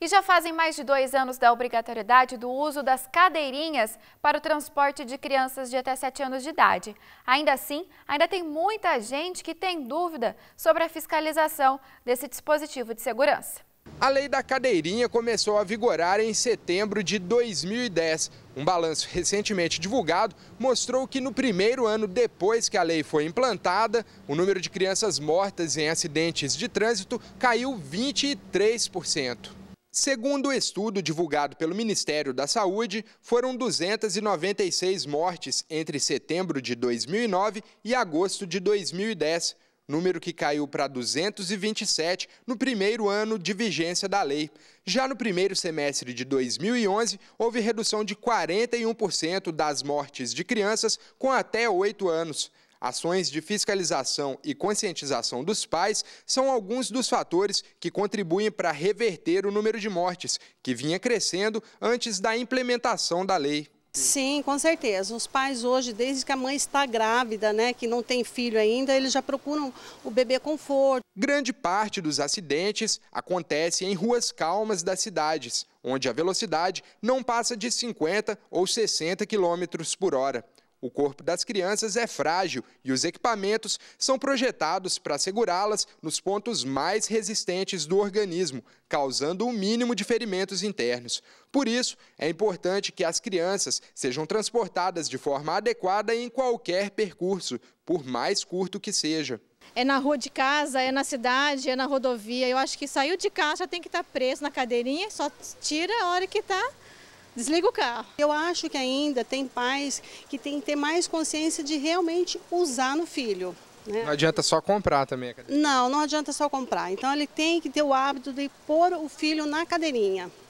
E já fazem mais de dois anos da obrigatoriedade do uso das cadeirinhas para o transporte de crianças de até 7 anos de idade. Ainda assim, ainda tem muita gente que tem dúvida sobre a fiscalização desse dispositivo de segurança. A lei da cadeirinha começou a vigorar em setembro de 2010. Um balanço recentemente divulgado mostrou que no primeiro ano depois que a lei foi implantada, o número de crianças mortas em acidentes de trânsito caiu 23%. Segundo o estudo divulgado pelo Ministério da Saúde, foram 296 mortes entre setembro de 2009 e agosto de 2010, número que caiu para 227 no primeiro ano de vigência da lei. Já no primeiro semestre de 2011, houve redução de 41% das mortes de crianças com até 8 anos. Ações de fiscalização e conscientização dos pais são alguns dos fatores que contribuem para reverter o número de mortes, que vinha crescendo antes da implementação da lei. Sim, com certeza. Os pais hoje, desde que a mãe está grávida, né, que não tem filho ainda, eles já procuram o bebê conforto. Grande parte dos acidentes acontece em ruas calmas das cidades, onde a velocidade não passa de 50 ou 60 km por hora. O corpo das crianças é frágil e os equipamentos são projetados para segurá-las nos pontos mais resistentes do organismo, causando o um mínimo de ferimentos internos. Por isso, é importante que as crianças sejam transportadas de forma adequada em qualquer percurso, por mais curto que seja. É na rua de casa, é na cidade, é na rodovia. Eu acho que saiu de casa já tem que estar tá preso na cadeirinha, só tira a hora que está desliga o carro. Eu acho que ainda tem pais que têm que ter mais consciência de realmente usar no filho. Né? Não adianta só comprar também a cadeirinha. Não, não adianta só comprar. Então ele tem que ter o hábito de pôr o filho na cadeirinha.